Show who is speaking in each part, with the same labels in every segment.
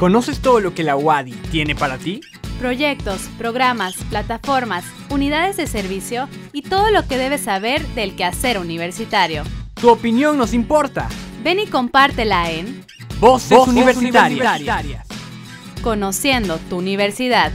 Speaker 1: ¿Conoces todo lo que la UADI tiene para ti? Proyectos, programas, plataformas, unidades de servicio y todo lo que debes saber del quehacer universitario. Tu opinión nos importa. Ven y compártela en Voces, universitarias. Conociendo tu universidad.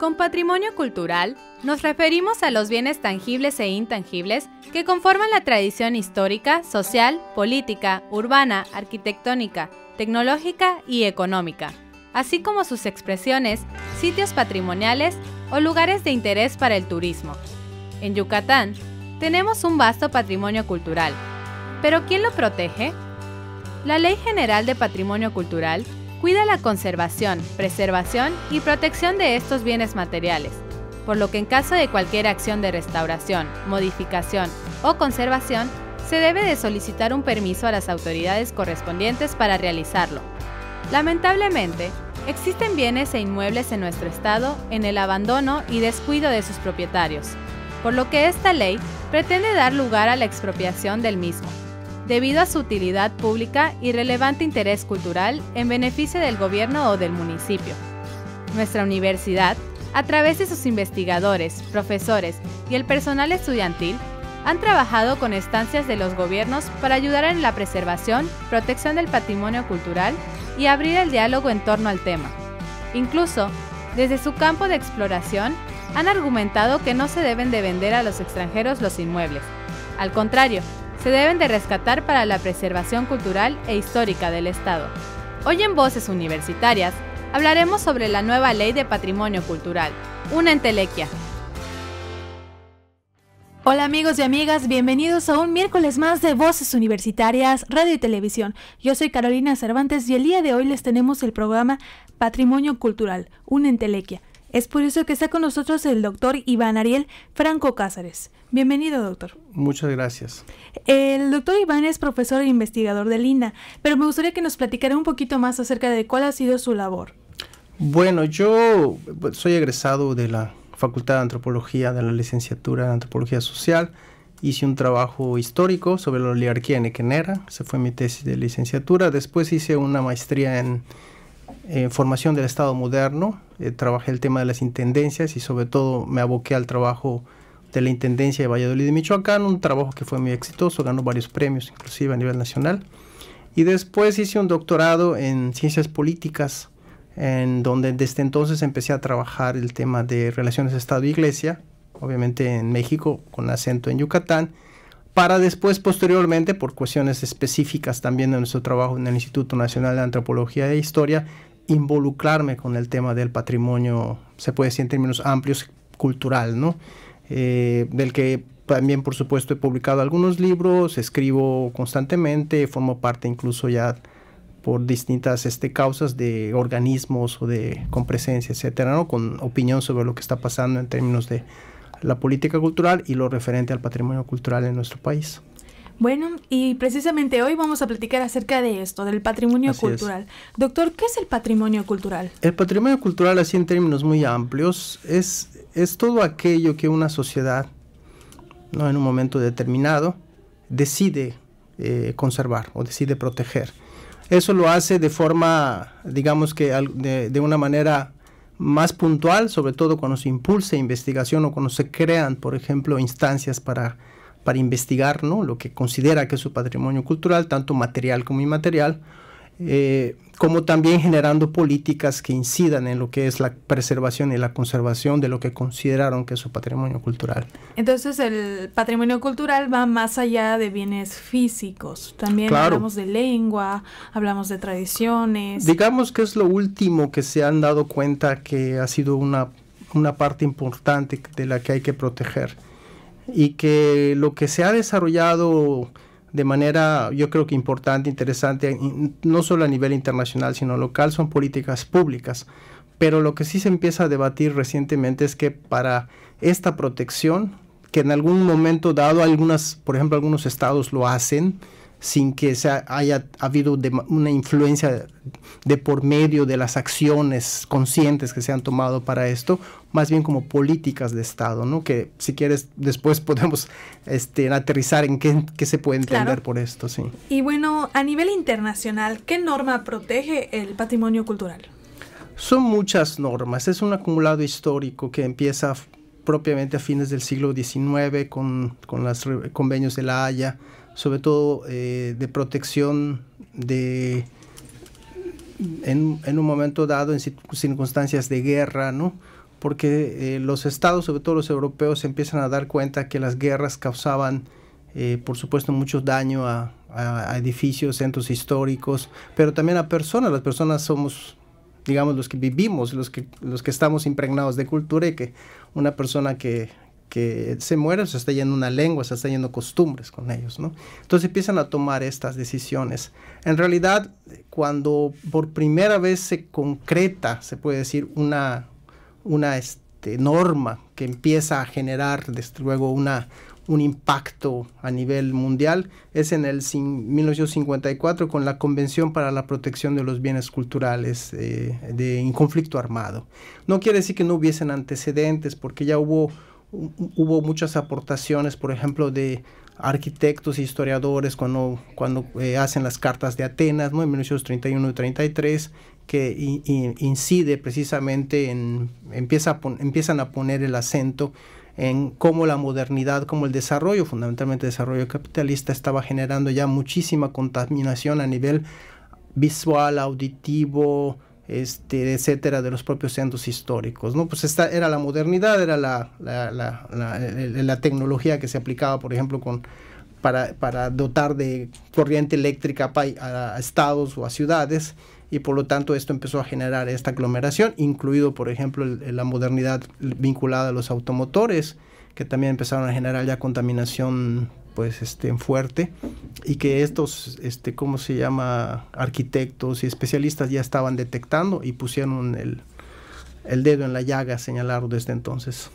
Speaker 1: Con patrimonio cultural nos referimos a los bienes tangibles e intangibles que conforman la tradición histórica, social, política, urbana, arquitectónica, tecnológica y económica, así como sus expresiones, sitios patrimoniales o lugares de interés para el turismo. En Yucatán tenemos un vasto patrimonio cultural, pero ¿quién lo protege? La Ley General de Patrimonio Cultural cuida la conservación, preservación y protección de estos bienes materiales por lo que en caso de cualquier acción de restauración, modificación o conservación, se debe de solicitar un permiso a las autoridades correspondientes para realizarlo. Lamentablemente, existen bienes e inmuebles en nuestro estado en el abandono y descuido de sus propietarios, por lo que esta ley pretende dar lugar a la expropiación del mismo, debido a su utilidad pública y relevante interés cultural en beneficio del gobierno o del municipio. Nuestra universidad a través de sus investigadores, profesores y el personal estudiantil, han trabajado con estancias de los gobiernos para ayudar en la preservación, protección del patrimonio cultural y abrir el diálogo en torno al tema. Incluso, desde su campo de exploración, han argumentado que no se deben de vender a los extranjeros los inmuebles. Al contrario, se deben de rescatar para la preservación cultural e histórica del Estado. Hoy en Voces Universitarias hablaremos sobre la nueva ley de patrimonio cultural, una entelequia. Hola amigos y amigas, bienvenidos a un miércoles más de Voces Universitarias, Radio y Televisión.
Speaker 2: Yo soy Carolina Cervantes y el día de hoy les tenemos el programa Patrimonio Cultural, una entelequia. Es por eso que está con nosotros el doctor Iván Ariel Franco Cázares. Bienvenido, doctor.
Speaker 3: Muchas gracias.
Speaker 2: El doctor Iván es profesor e investigador de Lina, pero me gustaría que nos platicara un poquito más acerca de cuál ha sido su labor.
Speaker 3: Bueno, yo pues, soy egresado de la Facultad de Antropología, de la licenciatura en Antropología Social. Hice un trabajo histórico sobre la oligarquía en Equenera, se fue mi tesis de licenciatura. Después hice una maestría en, formación del Estado moderno, eh, trabajé el tema de las intendencias y sobre todo me aboqué al trabajo de la Intendencia de Valladolid de Michoacán, un trabajo que fue muy exitoso, ganó varios premios inclusive a nivel nacional. Y después hice un doctorado en ciencias políticas en donde desde entonces empecé a trabajar el tema de relaciones Estado-Iglesia, obviamente en México, con acento en Yucatán, para después, posteriormente, por cuestiones específicas también de nuestro trabajo en el Instituto Nacional de Antropología e Historia, involucrarme con el tema del patrimonio, se puede decir en términos amplios, cultural, ¿no? Eh, del que también, por supuesto, he publicado algunos libros, escribo constantemente, formo parte incluso ya por distintas este, causas de organismos o de con presencia, etcétera, ¿no? con opinión sobre lo que está pasando en términos de la política cultural y lo referente al patrimonio cultural en nuestro país.
Speaker 2: Bueno, y precisamente hoy vamos a platicar acerca de esto, del patrimonio cultural. Doctor, ¿qué es el patrimonio cultural?
Speaker 3: El patrimonio cultural, así en términos muy amplios, es, es todo aquello que una sociedad, ¿no? en un momento determinado, decide eh, conservar o decide proteger. Eso lo hace de forma, digamos que de, una manera más puntual, sobre todo cuando se impulsa investigación o cuando se crean, por ejemplo, instancias para, investigar lo que considera que es su patrimonio cultural, tanto material como inmaterial, eh, como también generando políticas que incidan en lo que es la preservación y la conservación de lo que consideraron que es su patrimonio cultural.
Speaker 2: Entonces el patrimonio cultural va más allá de bienes físicos, también hablamos de lengua, hablamos de tradiciones.
Speaker 3: Digamos que es lo último que se han dado cuenta que ha sido una, una parte importante de la que hay que proteger y que lo que se ha desarrollado de manera, yo creo que importante, interesante, no solo a nivel internacional, sino local, son políticas públicas. Pero lo que sí se empieza a debatir recientemente es que para esta protección, que en algún momento dado algunas, por ejemplo, algunos estados lo hacen, sin que haya habido una influencia de por medio de las acciones conscientes que se han tomado para esto, más bien como políticas de Estado, ¿no? Que si quieres después podemos este, aterrizar en qué, se puede entender por esto, sí.
Speaker 2: Y bueno, a nivel internacional, ¿qué norma protege el patrimonio cultural?
Speaker 3: Son muchas normas, es un acumulado histórico que empieza propiamente a fines del siglo XIX con los convenios de la Haya, sobre todo eh, de protección de, en, un momento dado, en circunstancias de guerra, ¿no? porque eh, los estados, sobre todo los europeos, empiezan a dar cuenta que las guerras causaban, eh, por supuesto, mucho daño a, edificios, centros históricos, pero también a personas. Las personas somos, digamos, los que vivimos, los que, los que estamos impregnados de cultura y que una persona que, que se mueren, se está yendo una lengua, se está yendo costumbres con ellos, ¿no? Entonces empiezan a tomar estas decisiones. En realidad, cuando por primera vez se concreta, se puede decir, una, una este, norma que empieza a generar, desde luego, una, un impacto a nivel mundial, es en el 1954 con la Convención para la Protección de los Bienes Culturales eh, de, en conflicto armado. No quiere decir que no hubiesen antecedentes, porque ya hubo hubo muchas aportaciones, por ejemplo, de arquitectos e historiadores cuando, cuando eh, hacen las cartas de Atenas, ¿no? en 1931 y 33, que incide precisamente en, empieza empiezan a poner el acento en cómo la modernidad, cómo el desarrollo, fundamentalmente el desarrollo capitalista, estaba generando ya muchísima contaminación a nivel visual, auditivo, este, etcétera, de los propios centros históricos. ¿no? Pues esta era la modernidad, era la, la, la, la tecnología que se aplicaba, por ejemplo, con, para, para, dotar de corriente eléctrica a, estados o a ciudades, y por lo tanto esto empezó a generar esta aglomeración, incluido, por ejemplo, la modernidad vinculada a los automotores, que también empezaron a generar ya contaminación pues estén fuerte y que estos, este, ¿cómo se llama?, arquitectos y especialistas ya estaban detectando y pusieron el, el dedo en la llaga, señalado desde entonces.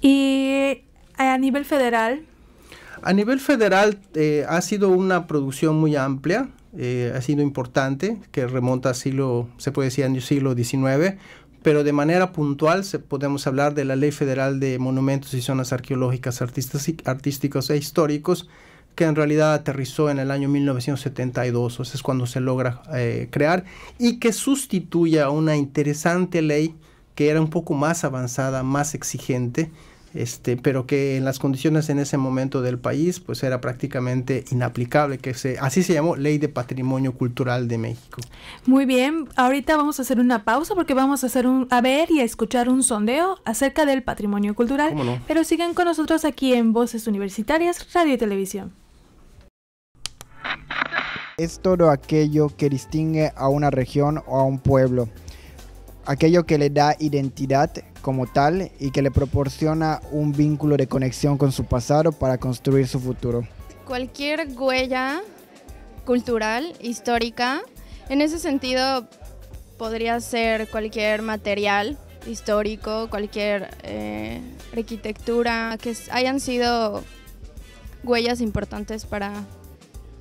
Speaker 3: ¿Y eh, a nivel federal? A nivel federal eh, ha sido una producción muy amplia, eh, ha sido importante, que remonta al siglo, se puede decir, al siglo XIX, pero de manera puntual se, podemos hablar de la Ley Federal de Monumentos y Zonas Arqueológicas, Artísticos e Históricos, que en realidad aterrizó en el año 1972, o sea, es cuando se logra eh, crear, y que sustituye a una interesante ley que era un poco más avanzada, más exigente, este, pero que en las condiciones en ese momento del país pues era prácticamente inaplicable, que así se llamó Ley de Patrimonio Cultural de México.
Speaker 2: Muy bien, ahorita vamos a hacer una pausa porque vamos a hacer un a ver y a escuchar un sondeo acerca del patrimonio cultural, pero sigan con nosotros aquí en Voces Universitarias Radio y Televisión.
Speaker 3: Es todo aquello que distingue a una región o a un pueblo aquello que le da identidad como tal y que le proporciona un vínculo de conexión con su pasado para construir su futuro.
Speaker 2: Cualquier huella cultural, histórica, en ese sentido podría ser cualquier material histórico, cualquier eh, arquitectura, que hayan sido huellas importantes para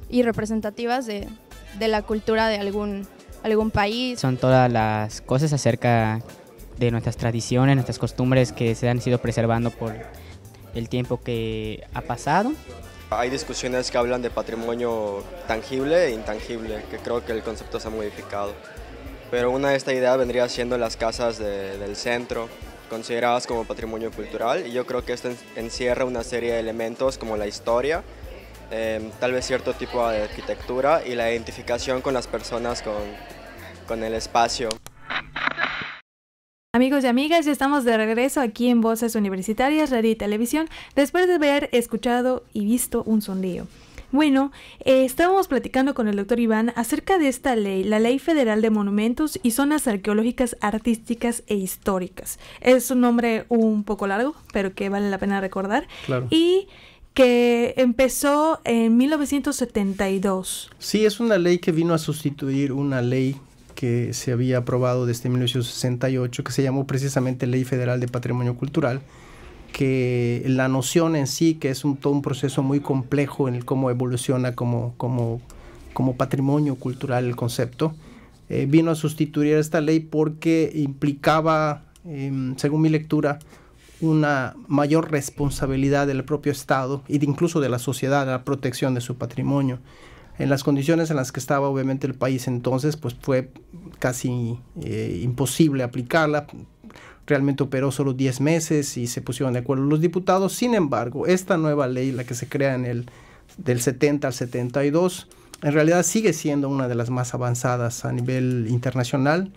Speaker 2: y representativas de, de la cultura de algún algún país.
Speaker 4: Son todas las cosas acerca de nuestras tradiciones, nuestras costumbres que se han sido preservando por el tiempo que ha pasado. Hay discusiones que hablan de patrimonio tangible e intangible, que creo que el concepto se ha modificado. Pero una de estas ideas vendría siendo las casas del centro, consideradas como patrimonio cultural, y yo creo que esto encierra una serie de elementos como la historia, Em, tal vez cierto tipo de arquitectura y la identificación con las personas, con, con el espacio.
Speaker 2: Amigos y amigas, ya estamos de regreso aquí en Voces Universitarias, Radio y Televisión, después de haber escuchado y visto un sondeo. Bueno, eh, estábamos platicando con el doctor Iván acerca de esta ley, la Ley Federal de Monumentos y Zonas Arqueológicas Artísticas e Históricas. Es un nombre un poco largo, pero que vale la pena recordar. Claro. Y que empezó en 1972.
Speaker 3: Sí, es una ley que vino a sustituir una ley que se había aprobado desde 1968, que se llamó precisamente Ley Federal de Patrimonio Cultural, que la noción en sí, que es un, todo un proceso muy complejo en cómo evoluciona como, patrimonio cultural el concepto, eh, vino a sustituir esta ley porque implicaba, em, según mi lectura, una mayor responsabilidad del propio Estado y e incluso de la sociedad a la protección de su patrimonio. En las condiciones en las que estaba obviamente el país entonces, pues fue casi eh, imposible aplicarla. Realmente operó solo 10 meses y se pusieron de acuerdo los diputados. Sin embargo, esta nueva ley, la que se crea en del 70 al 72, en realidad sigue siendo una de las más avanzadas a nivel internacional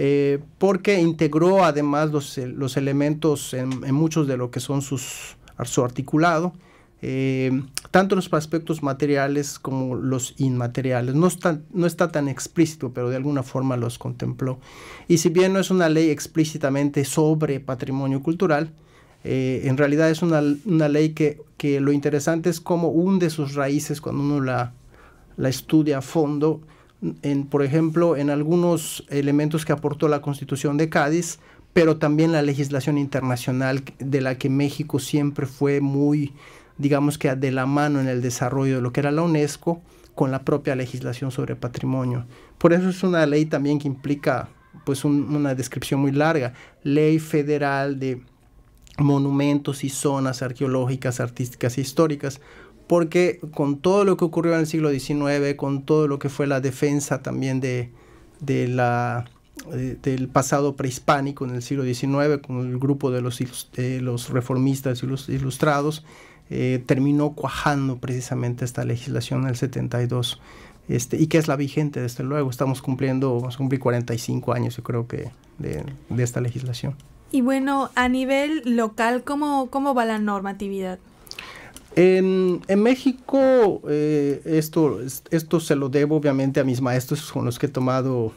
Speaker 3: eh, porque integró además los, los elementos en, muchos de lo que son su articulado, eh, tanto los aspectos materiales como los inmateriales. No está, no está tan explícito, pero de alguna forma los contempló. Y si bien no es una ley explícitamente sobre patrimonio cultural, eh, en realidad es una, una ley que, que, lo interesante es cómo hunde sus raíces cuando uno la, la estudia a fondo por ejemplo, en algunos elementos que aportó la Constitución de Cádiz, pero también la legislación internacional de la que México siempre fue muy, digamos que de la mano en el desarrollo de lo que era la UNESCO con la propia legislación sobre patrimonio. Por eso es una ley también que implica pues una descripción muy larga, ley federal de monumentos y zonas arqueológicas, artísticas e históricas, porque con todo lo que ocurrió en el siglo XIX, con todo lo que fue la defensa también del pasado prehispánico en el siglo XIX, con el grupo de los, reformistas y los ilustrados, eh, terminó cuajando precisamente esta legislación en el 72. Este, y que es la vigente, desde luego. Estamos cumpliendo, vamos a cumplir 45 años, yo creo que, de, esta legislación.
Speaker 2: Y bueno, a nivel local, cómo va la normatividad?
Speaker 3: En, México, eh, esto, esto se lo debo obviamente a mis maestros con los que he tomado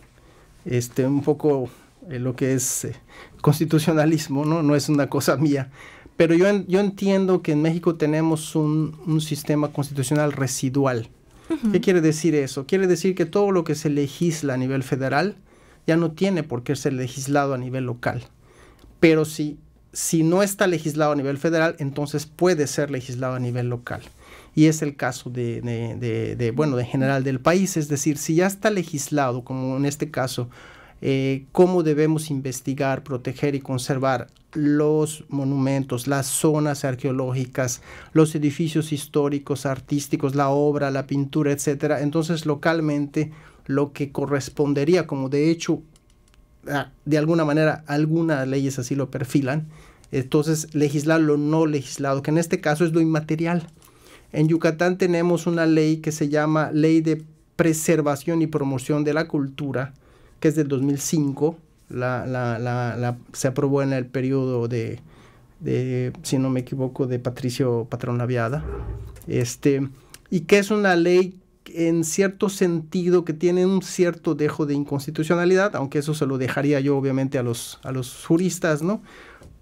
Speaker 3: este, un poco eh, lo que es eh, constitucionalismo, ¿no? no es una cosa mía. Pero yo, yo entiendo que en México tenemos un, sistema constitucional residual. ¿Qué quiere decir eso? Quiere decir que todo lo que se legisla a nivel federal ya no tiene por qué ser legislado a nivel local. Pero sí si no está legislado a nivel federal, entonces puede ser legislado a nivel local. Y es el caso de, bueno, de, general del país, es decir, si ya está legislado, como en este caso, eh, cómo debemos investigar, proteger y conservar los monumentos, las zonas arqueológicas, los edificios históricos, artísticos, la obra, la pintura, etcétera. Entonces, localmente, lo que correspondería, como de hecho de alguna manera algunas leyes así lo perfilan. Entonces, legislar lo no legislado, que en este caso es lo inmaterial. En Yucatán tenemos una ley que se llama Ley de Preservación y Promoción de la Cultura, que es del 2005. La, se aprobó en el periodo de, de, si no me equivoco, de Patricio Patrón Laviada. Este, y que es una ley en cierto sentido que tiene un cierto dejo de inconstitucionalidad, aunque eso se lo dejaría yo obviamente a los, a los juristas, ¿no?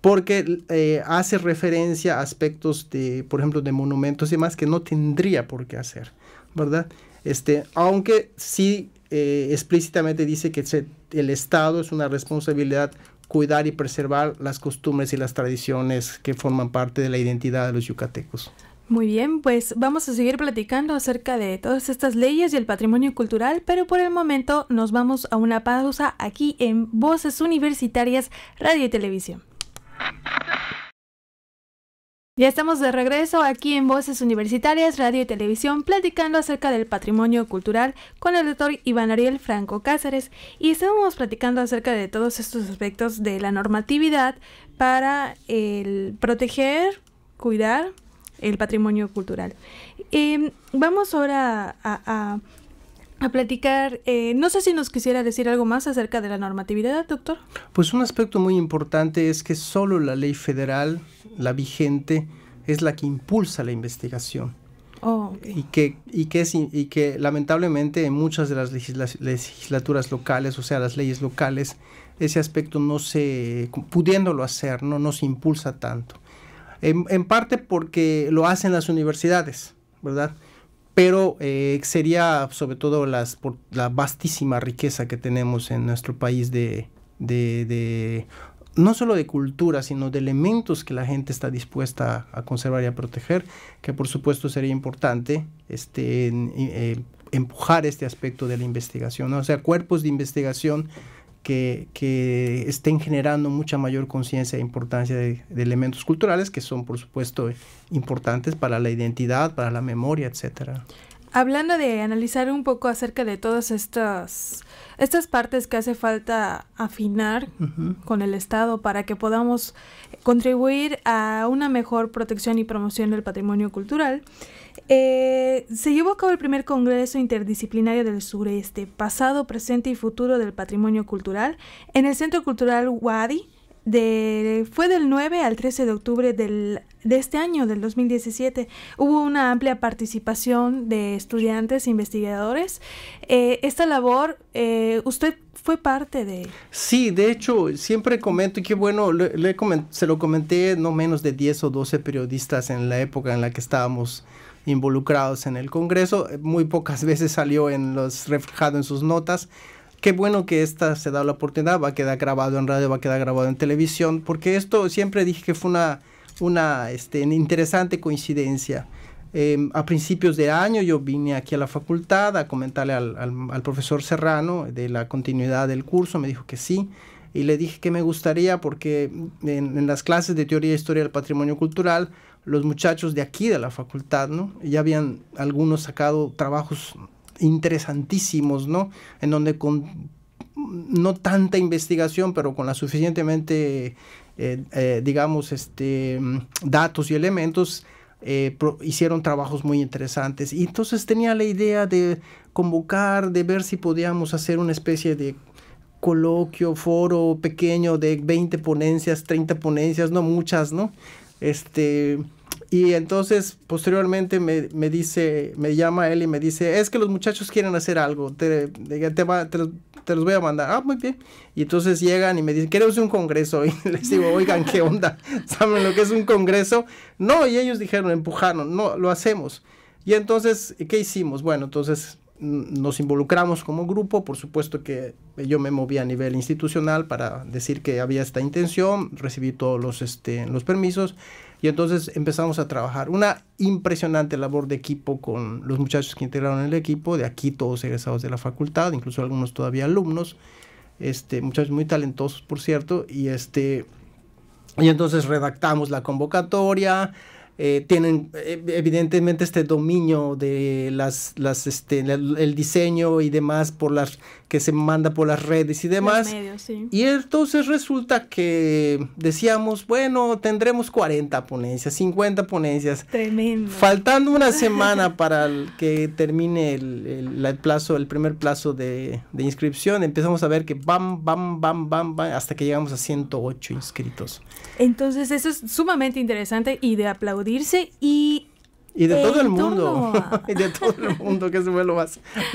Speaker 3: Porque eh, hace referencia a aspectos de, por ejemplo, de monumentos y demás que no tendría por qué hacer, ¿verdad? Este, aunque sí eh, explícitamente dice que el Estado es una responsabilidad cuidar y preservar las costumbres y las tradiciones que forman parte de la identidad de los yucatecos.
Speaker 2: Muy bien, pues vamos a seguir platicando acerca de todas estas leyes y el patrimonio cultural, pero por el momento nos vamos a una pausa aquí en Voces Universitarias Radio y Televisión. Ya estamos de regreso aquí en Voces Universitarias, Radio y Televisión, platicando acerca del patrimonio cultural con el doctor Iván Ariel Franco Cáceres. Y estamos platicando acerca de todos estos aspectos de la normatividad para el proteger, cuidar el patrimonio cultural. Em, vamos ahora a, platicar, eh, no sé si nos quisiera decir algo más acerca de la normatividad, doctor.
Speaker 3: Pues un aspecto muy importante es que solo la ley federal, la vigente, es la que impulsa la investigación. Oh, y, que, y, que y que lamentablemente en muchas de las legislaturas locales, o sea, las leyes locales, ese aspecto no se, pudiéndolo hacer, no, no se impulsa tanto. En, parte porque lo hacen las universidades, ¿verdad? Pero eh, sería sobre todo las, por la vastísima riqueza que tenemos en nuestro país de, no solo de cultura, sino de elementos que la gente está dispuesta a, conservar y a proteger, que por supuesto sería importante este, eh, empujar este aspecto de la investigación, o sea, cuerpos de investigación que, que estén generando mucha mayor conciencia e importancia de, elementos culturales que son, por supuesto, importantes para la identidad, para la memoria, etcétera.
Speaker 2: Hablando de analizar un poco acerca de todas estas, estas partes que hace falta afinar con el Estado para que podamos contribuir a una mejor protección y promoción del patrimonio cultural, eh, se llevó a cabo el primer Congreso Interdisciplinario del Sureste, pasado, presente y futuro del patrimonio cultural, en el Centro Cultural Wadi. De, fue del 9 al 13 de octubre de este año, del 2017. Hubo una amplia participación de estudiantes e investigadores. Eh, esta labor, eh, usted fue parte de...
Speaker 3: Sí, de hecho, siempre comento, y qué bueno, le, le se lo comenté no menos de 10 o 12 periodistas en la época en la que estábamos involucrados en el Congreso. Eh, muy pocas veces salió en los reflejado en sus notas. Qué bueno que esta se da la oportunidad, va a quedar grabado en radio, va a quedar grabado en televisión, porque esto siempre dije que fue una, una este, interesante coincidencia. Em, a principios de año yo vine aquí a la facultad a comentarle al, al, profesor Serrano de la continuidad del curso, me dijo que sí, y le dije que me gustaría porque en, las clases de teoría e historia del patrimonio cultural los muchachos de aquí de la facultad, ¿no? Ya habían algunos sacado trabajos interesantísimos, ¿no? En donde con no tanta investigación, pero con la suficientemente, eh, eh, digamos, este, datos y elementos, eh, hicieron trabajos muy interesantes. Y entonces tenía la idea de convocar, de ver si podíamos hacer una especie de coloquio, foro pequeño de 20 ponencias, 30 ponencias, no muchas, ¿no? Este, y entonces, posteriormente, me, dice, me llama él y me dice, es que los muchachos quieren hacer algo, te, te, te, los, voy a mandar. Ah, muy bien. Y entonces llegan y me dicen, queremos un congreso. Y les digo, oigan, ¿qué onda? ¿Saben lo que es un congreso? No, y ellos dijeron, empujaron, no, lo hacemos. Y entonces, ¿qué hicimos? Bueno, entonces nos involucramos como grupo, por supuesto que yo me moví a nivel institucional para decir que había esta intención, recibí todos los, este, los permisos y entonces empezamos a trabajar. Una impresionante labor de equipo con los muchachos que integraron el equipo, de aquí todos egresados de la facultad, incluso algunos todavía alumnos, este, muchachos muy talentosos por cierto, y, este, y entonces redactamos la convocatoria, eh, tienen eh, evidentemente este dominio de las, las este, el diseño y demás por las que se manda por las redes y demás. Y entonces resulta que decíamos, bueno, tendremos 40 ponencias, 50 ponencias.
Speaker 2: Tremendo.
Speaker 3: Faltando una semana para que termine el, plazo, el primer plazo de, de inscripción, empezamos a ver que bam, bam, bam, bam, bam, hasta que llegamos a 108 inscritos.
Speaker 2: Entonces eso es sumamente interesante y de aplaudir y
Speaker 3: de todo el mundo. que es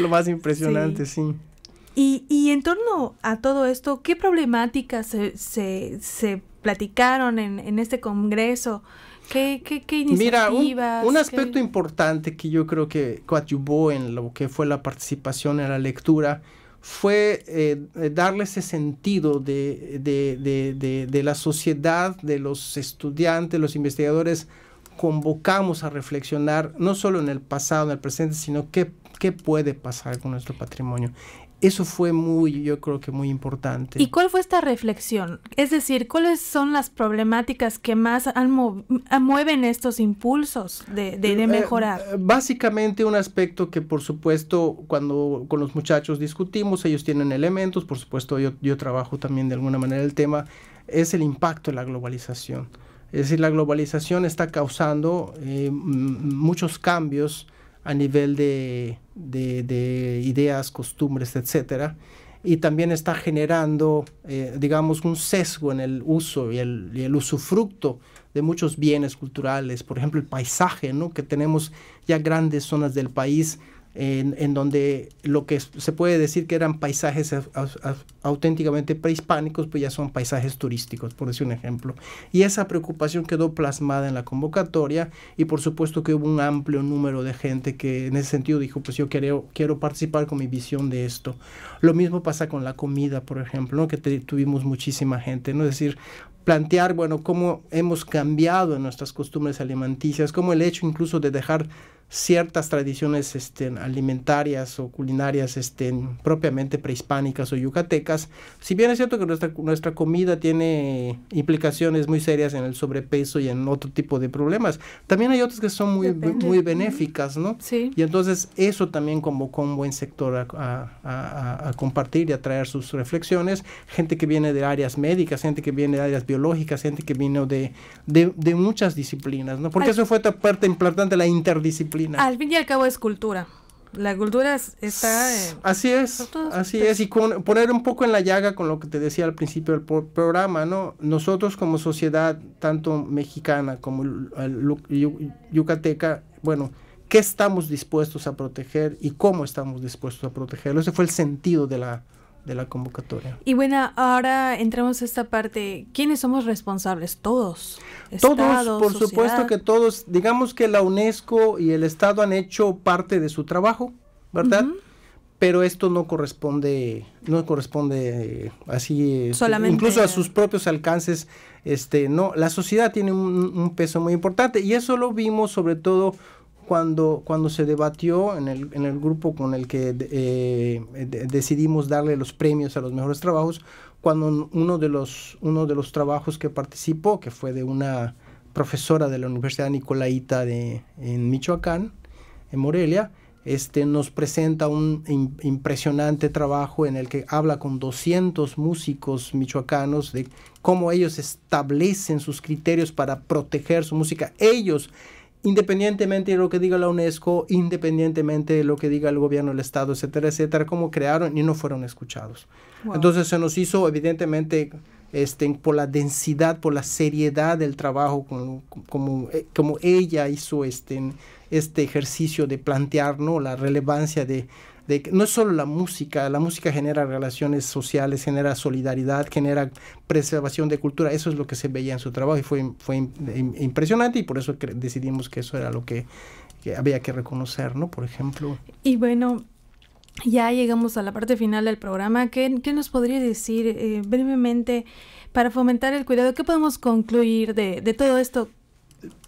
Speaker 3: lo más, impresionante, sí.
Speaker 2: Y, en torno a todo esto, ¿qué problemáticas se, platicaron en, este congreso? ¿Qué, qué, iniciativas? Mira, un, aspecto
Speaker 3: importante que yo creo que coadyuvó en lo que fue la participación en la lectura fue eh, darle ese sentido de, de la sociedad, de los estudiantes, los investigadores, convocamos a reflexionar no solo en el pasado, en el presente, sino qué, qué puede pasar con nuestro patrimonio. Eso fue muy, yo creo que muy importante. ¿Y
Speaker 2: cuál fue esta reflexión? Es decir, ¿cuáles son las problemáticas que más ah, mueven estos impulsos de, de, eh, mejorar?
Speaker 3: Eh, básicamente un aspecto que por supuesto cuando con los muchachos discutimos, ellos tienen elementos, por supuesto yo trabajo también de alguna manera el tema, es el impacto de la globalización. Es decir, la globalización está causando eh, muchos cambios a nivel de, ideas, costumbres, etcétera, y también está generando, eh, digamos, un sesgo en el uso y el, usufructo de muchos bienes culturales, por ejemplo, el paisaje, ¿no? que tenemos ya grandes zonas del país en, donde lo que se puede decir que eran paisajes auténticamente prehispánicos, pues ya son paisajes turísticos, por decir un ejemplo. Y esa preocupación quedó plasmada en la convocatoria y por supuesto que hubo un amplio número de gente que en ese sentido dijo, pues yo quiero, quiero participar con mi visión de esto. Lo mismo pasa con la comida, por ejemplo, que tuvimos muchísima gente, ¿no? es decir, plantear, bueno, cómo hemos cambiado en nuestras costumbres alimenticias, como el hecho incluso de dejar ciertas tradiciones este, alimentarias o culinarias este, propiamente prehispánicas o yucatecas. Si bien es cierto que nuestra, nuestra comida tiene implicaciones muy serias en el sobrepeso y en otro tipo de problemas, también hay otras que son muy, muy benéficas, ¿no? Sí. Y entonces eso también convocó un buen sector a, a, a, compartir y a traer sus reflexiones. Gente que viene de áreas médicas, gente que viene de áreas biológicas, gente que vino de, de, de muchas disciplinas, ¿no? Porque eso fue otra parte importante, la interdisciplina
Speaker 2: al fin y al cabo es cultura. La cultura está...
Speaker 3: así es, así es. Y con, poner un poco en la llaga con lo que te decía al principio del programa, ¿no? Nosotros como sociedad, tanto mexicana como yucateca, bueno, ¿qué estamos dispuestos a proteger y cómo estamos dispuestos a protegerlo? Ese fue el sentido de la de la convocatoria.
Speaker 2: Y bueno, ahora entramos a esta parte. ¿Quiénes somos responsables? Todos. todos, por supuesto que
Speaker 3: todos. Digamos que la UNESCO y el Estado han hecho parte de su trabajo, ¿verdad? Pero esto no corresponde, no corresponde así, Solamente, incluso a sus propios alcances. Este, no, la sociedad tiene un peso muy importante y eso lo vimos sobre todo cuando, cuando se debatió en el, en el grupo con el que eh, decidimos darle los premios a los mejores trabajos, cuando uno de, los, uno de los trabajos que participó, que fue de una profesora de la Universidad Nicolaita de, en Michoacán, en Morelia, este, nos presenta un impresionante trabajo en el que habla con 200 músicos michoacanos de cómo ellos establecen sus criterios para proteger su música. Ellos independientemente de lo que diga la UNESCO, independientemente de lo que diga el gobierno del Estado, etcétera, etcétera, cómo crearon y no fueron escuchados. Entonces se nos hizo evidentemente este, por la densidad, por la seriedad del trabajo, como, como, eh, como ella hizo este, este ejercicio de plantear la relevancia de, de no es solo la música, la música genera relaciones sociales, genera solidaridad, genera preservación de cultura, eso es lo que se veía en su trabajo y fue, fue impresionante y por eso decidimos que eso era lo que, había que reconocer, ¿no? Por ejemplo.
Speaker 2: Y bueno, ya llegamos a la parte final del programa. ¿Qué, qué nos podría decir eh, brevemente para fomentar el cuidado? ¿Qué podemos concluir de, de todo esto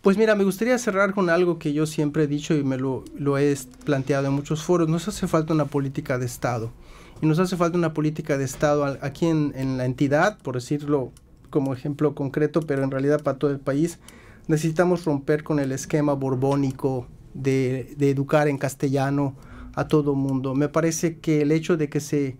Speaker 3: pues mira, me gustaría cerrar con algo que yo siempre he dicho y me lo, lo he planteado en muchos foros. Nos hace falta una política de Estado. Y nos hace falta una política de Estado aquí en, en la entidad, por decirlo como ejemplo concreto, pero en realidad para todo el país. Necesitamos romper con el esquema borbónico de, educar en castellano a todo mundo. Me parece que el hecho de que,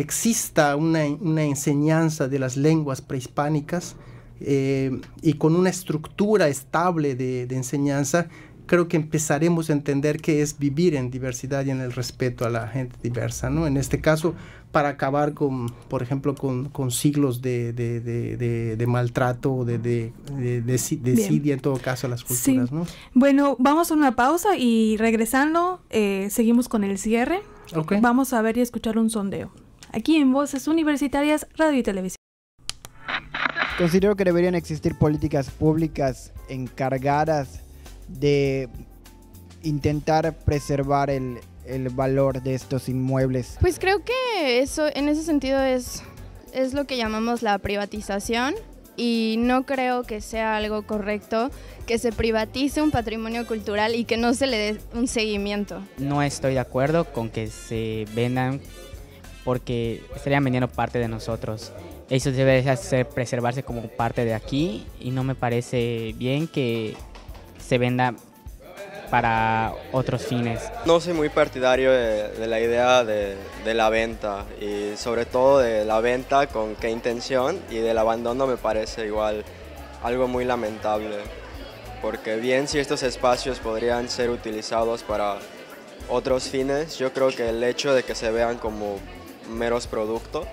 Speaker 3: exista una enseñanza de las lenguas prehispánicas, eh, y con una estructura estable de, enseñanza, creo que empezaremos a entender qué es vivir en diversidad y en el respeto a la gente diversa, ¿no? En este caso, para acabar con, por ejemplo, con, con siglos de, de, de maltrato, de, de, desidia en todo caso a las culturas, ¿no?
Speaker 2: Bueno, vamos a una pausa y regresando, eh, seguimos con el cierre. Okay. Vamos a ver y escuchar un sondeo. Aquí en Voces Universitarias, Radio y Televisión.
Speaker 3: Considero que deberían existir políticas públicas encargadas de intentar preservar el, valor de estos inmuebles.
Speaker 2: Pues creo que eso, en ese sentido, es, es lo que llamamos la privatización y no creo que sea algo correcto que se privatice un patrimonio
Speaker 1: cultural y que no se le dé un seguimiento.
Speaker 4: No estoy de acuerdo con que se vendan porque estarían vendiendo parte de nosotros eso debe hacer, preservarse como parte de aquí y no me parece bien que se venda para otros fines. No soy muy partidario de, la idea de, de, la venta y sobre todo de la venta con qué intención y del abandono me parece igual algo muy lamentable porque bien si estos espacios podrían ser utilizados para otros fines, yo creo que el hecho de que se vean como meros productos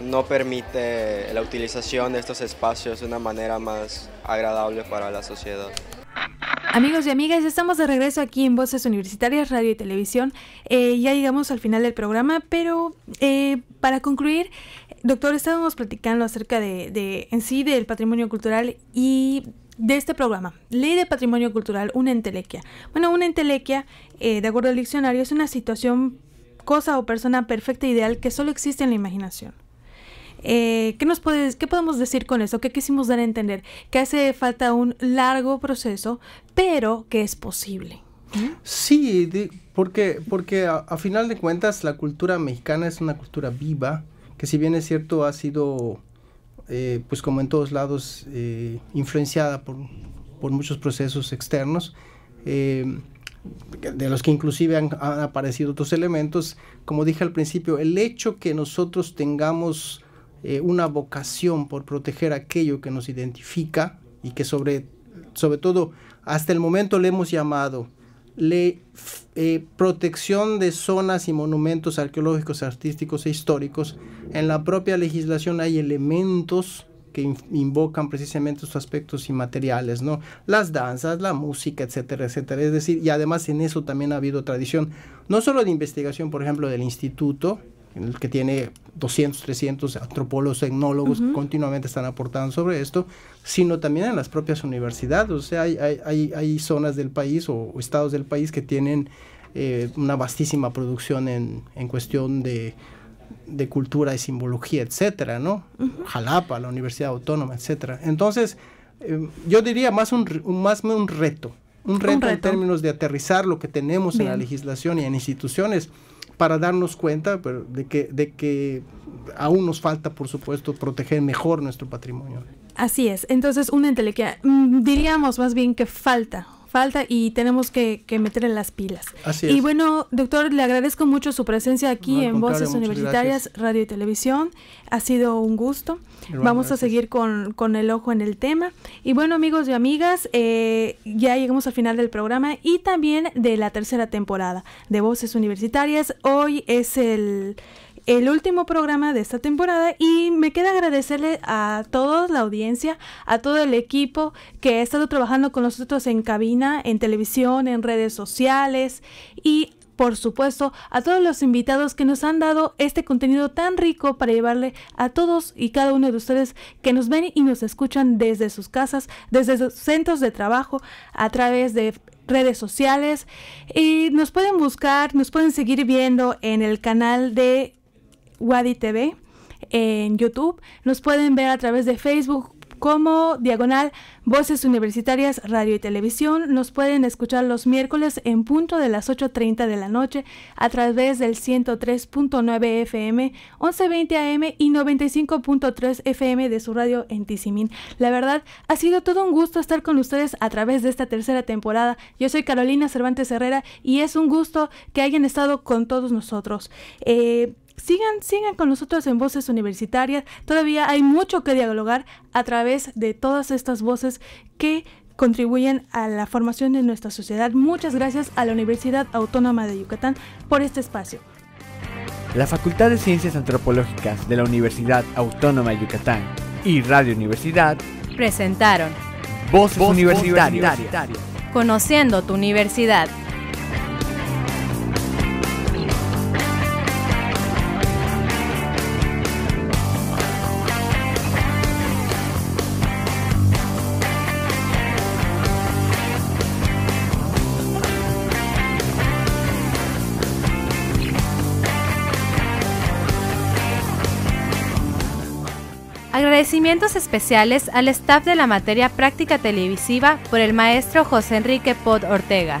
Speaker 4: no permite la utilización de estos espacios de una manera más agradable para la sociedad.
Speaker 2: Amigos y amigas, estamos de regreso aquí en Voces Universitarias, Radio y Televisión. Eh, ya llegamos al final del programa, pero eh, para concluir, doctor, estábamos platicando acerca de, en sí del patrimonio cultural y de este programa, Ley de Patrimonio Cultural, una entelequia. Bueno, una entelequia, eh, de acuerdo al diccionario, es una situación, cosa o persona perfecta ideal que solo existe en la imaginación. Eh, ¿qué, nos puedes, podemos decir con eso? ¿Qué quisimos dar a entender? Que hace falta un largo proceso, pero que es posible.
Speaker 3: ¿Mm? Sí, porque, a, final de cuentas la cultura mexicana es una cultura viva, que si bien es cierto ha sido, eh, pues como en todos lados, eh, influenciada por, muchos procesos externos, de los que inclusive han, aparecido otros elementos. Como dije al principio, el hecho que nosotros tengamos eh, una vocación por proteger aquello que nos identifica y que sobre, sobre todo hasta el momento le hemos llamado le, eh, protección de zonas y monumentos arqueológicos, artísticos e históricos. En la propia legislación hay elementos que invocan precisamente estos aspectos inmateriales, ¿no? Las danzas, la música, etcétera, etcétera. Es decir, y además en eso también ha habido tradición, no solo de investigación, por ejemplo, del instituto, que tiene 200, 300 antropólogos, tecnólogos que continuamente están aportando sobre esto, sino también en las propias universidades. O sea, hay, zonas del país o, estados del país que tienen eh, una vastísima producción en, en cuestión de, de cultura y simbología, etcétera, ¿no? Jalapa, la Universidad Autónoma, etcétera. Entonces, eh, yo diría más un, más un reto, un reto, en términos de aterrizar lo que tenemos en la legislación y en instituciones para darnos cuenta de, que, de que aún nos falta, por supuesto, proteger mejor nuestro patrimonio.
Speaker 2: Así es, entonces una entelequia, mm, diríamos más bien que falta falta y tenemos que, meter en las pilas. Y bueno, doctor, le agradezco mucho su presencia aquí en Voces Universitarias, Radio y Televisión. Ha sido un gusto. Vamos a seguir con, el ojo en el tema. Y bueno, amigos y amigas, eh, ya llegamos al final del programa y también de la tercera temporada de Voces Universitarias. Hoy es el el último programa de esta temporada y me queda agradecerle a toda la audiencia, a todo el equipo que ha estado trabajando con nosotros en cabina, en televisión, en redes sociales y por supuesto, a todos los invitados que nos han dado este contenido tan rico para llevarle a todos y cada uno de ustedes que nos ven y nos escuchan desde sus casas, desde sus centros de trabajo, a través de redes sociales. Y nos pueden buscar, nos pueden seguir viendo en el canal de Wadi TV en YouTube. Nos pueden ver a través de Facebook como Diagonal Voces Universitarias Radio y Televisión. Nos pueden escuchar los miércoles en punto de las 8.30 de la noche a través del 103.9 FM, 11.20 AM y 95.3 FM de su radio en Tizimín. La verdad, ha sido todo un gusto estar con ustedes a través de esta tercera temporada. Yo soy Carolina Cervantes Herrera y es un gusto que hayan estado con todos nosotros. Eh, sigan, sigan con nosotros en Voces Universitarias. Todavía hay mucho que dialogar a través de todas estas voces que contribuyen a la formación de nuestra sociedad. Muchas gracias a la Universidad Autónoma de Yucatán por este espacio.
Speaker 4: La Facultad de Ciencias Antropológicas de la Universidad Autónoma de Yucatán y Radio Universidad
Speaker 1: presentaron
Speaker 4: Voces, Voces Universitarias.
Speaker 1: Conociendo tu universidad. Agradecimientos especiales al staff de la materia práctica televisiva por el maestro José Enrique Pod Ortega.